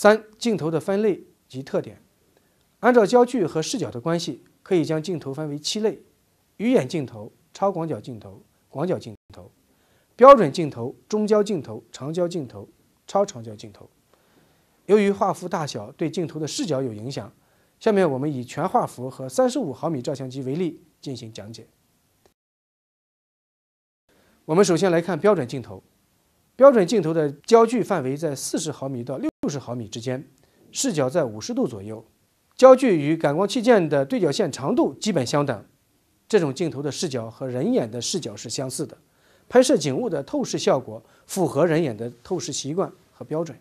三镜头的分类及特点，按照焦距和视角的关系，可以将镜头分为七类：鱼眼镜头、超广角镜头、广角镜头、标准镜头、中焦镜头、长焦镜头、超长焦镜头。由于画幅大小对镜头的视角有影响，下面我们以全画幅和三十五毫米照相机为例进行讲解。我们首先来看标准镜头。标准镜头的焦距范围在四十毫米到六十毫米之间，视角在五十度左右，焦距与感光器件的对角线长度基本相等。这种镜头的视角和人眼的视角是相似的，拍摄景物的透视效果符合人眼的透视习惯和标准。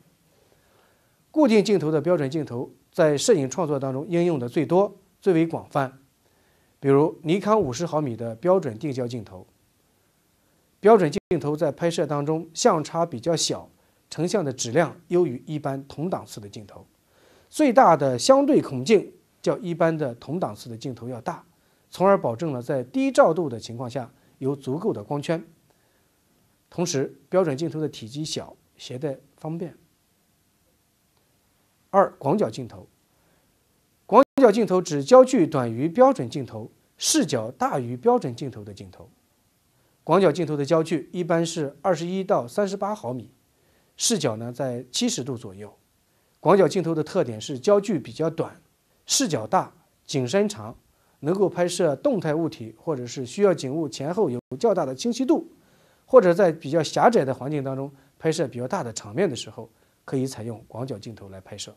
固定镜头的标准镜头在摄影创作当中应用的最多，最为广泛。比如尼康五十毫米的标准定焦镜头。标准镜头在拍摄当中相差比较小，成像的质量优于一般同档次的镜头。最大的相对孔径较一般的同档次的镜头要大，从而保证了在低照度的情况下有足够的光圈。同时，标准镜头的体积小，携带方便。二、广角镜头。广角镜头指焦距短于标准镜头、视角大于标准镜头的镜头。广角镜头的焦距一般是二十一到三十八毫米，视角呢在七十度左右。广角镜头的特点是焦距比较短，视角大，景深长，能够拍摄动态物体，或者是需要景物前后有较大的清晰度，或者在比较狭窄的环境当中拍摄比较大的场面的时候，可以采用广角镜头来拍摄。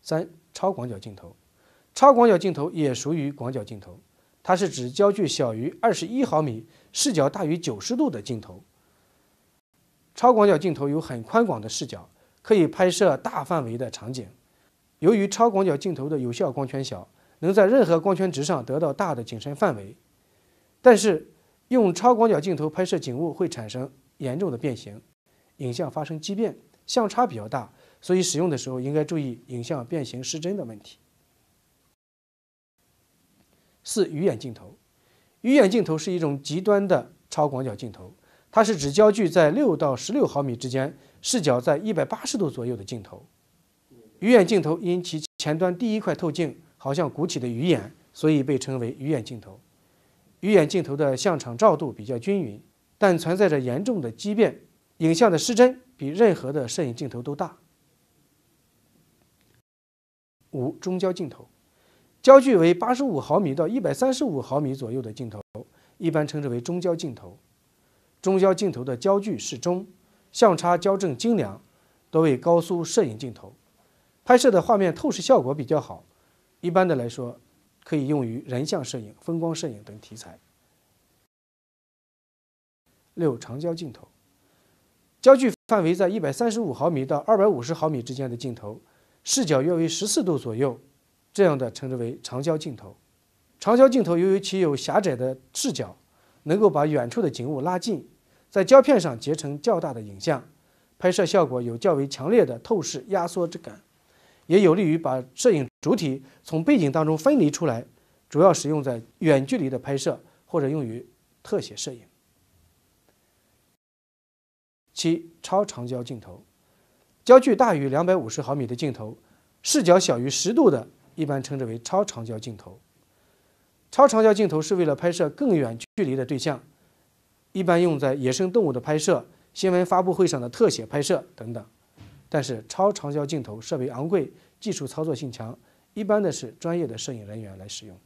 三、超广角镜头，超广角镜头也属于广角镜头。它是指焦距小于二十一毫米、视角大于九十度的镜头。超广角镜头有很宽广的视角，可以拍摄大范围的场景。由于超广角镜头的有效光圈小，能在任何光圈值上得到大的景深范围。但是，用超广角镜头拍摄景物会产生严重的变形，影像发生畸变，相差比较大，所以使用的时候应该注意影像变形失真的问题。四鱼眼镜头，鱼眼镜头是一种极端的超广角镜头，它是指焦距在六到十六毫米之间，视角在一百八十度左右的镜头。鱼眼镜头因其前端第一块透镜好像鼓起的鱼眼，所以被称为鱼眼镜头。鱼眼镜头的像场照度比较均匀，但存在着严重的畸变，影像的失真比任何的摄影镜头都大。五中焦镜头。焦距为八十五毫米到一百三十五毫米左右的镜头，一般称之为中焦镜头。中焦镜头的焦距适中，相差校正精良，多为高速摄影镜头，拍摄的画面透视效果比较好。一般的来说，可以用于人像摄影、风光摄影等题材。六长焦镜头，焦距范围在一百三十五毫米到二百五十毫米之间的镜头，视角约为十四度左右。这样的称之为长焦镜头。长焦镜头由于其有狭窄的视角，能够把远处的景物拉近，在胶片上结成较大的影像，拍摄效果有较为强烈的透视压缩之感，也有利于把摄影主体从背景当中分离出来，主要使用在远距离的拍摄或者用于特写摄影。七超长焦镜头，焦距大于两百五十毫米的镜头，视角小于十度的。一般称之为超长焦镜头。超长焦镜头是为了拍摄更远距离的对象，一般用在野生动物的拍摄、新闻发布会上的特写拍摄等等。但是，超长焦镜头设备昂贵，技术操作性强，一般的是专业的摄影人员来使用。